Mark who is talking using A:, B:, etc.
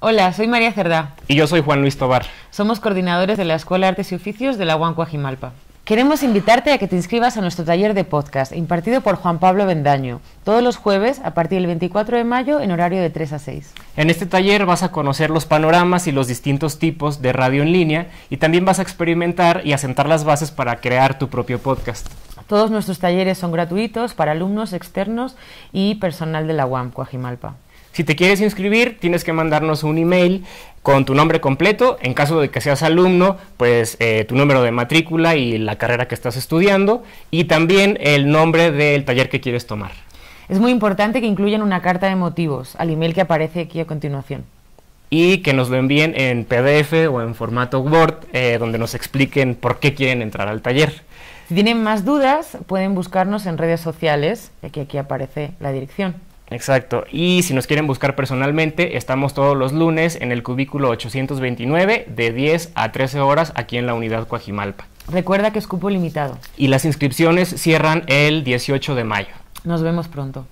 A: Hola, soy María Cerdá. Y yo soy Juan Luis Tobar. Somos coordinadores de la Escuela de Artes y Oficios de la UAM Queremos invitarte a que te inscribas a nuestro taller de podcast, impartido por Juan Pablo Bendaño, todos los jueves a partir del 24 de mayo en horario de 3 a 6.
B: En este taller vas a conocer los panoramas y los distintos tipos de radio en línea y también vas a experimentar y asentar las bases para crear tu propio podcast.
A: Todos nuestros talleres son gratuitos para alumnos externos y personal de la UAM Coajimalpa.
B: Si te quieres inscribir, tienes que mandarnos un email con tu nombre completo. En caso de que seas alumno, pues eh, tu número de matrícula y la carrera que estás estudiando y también el nombre del taller que quieres tomar.
A: Es muy importante que incluyan una carta de motivos al email que aparece aquí a continuación.
B: Y que nos lo envíen en PDF o en formato Word, eh, donde nos expliquen por qué quieren entrar al taller. Si tienen más dudas, pueden
A: buscarnos en redes sociales, que aquí aparece la dirección.
B: Exacto. Y si nos quieren buscar personalmente, estamos todos los lunes en el cubículo 829 de 10 a 13 horas aquí en la unidad Coajimalpa.
A: Recuerda que es cupo limitado.
B: Y las inscripciones cierran el 18 de mayo.
A: Nos vemos pronto.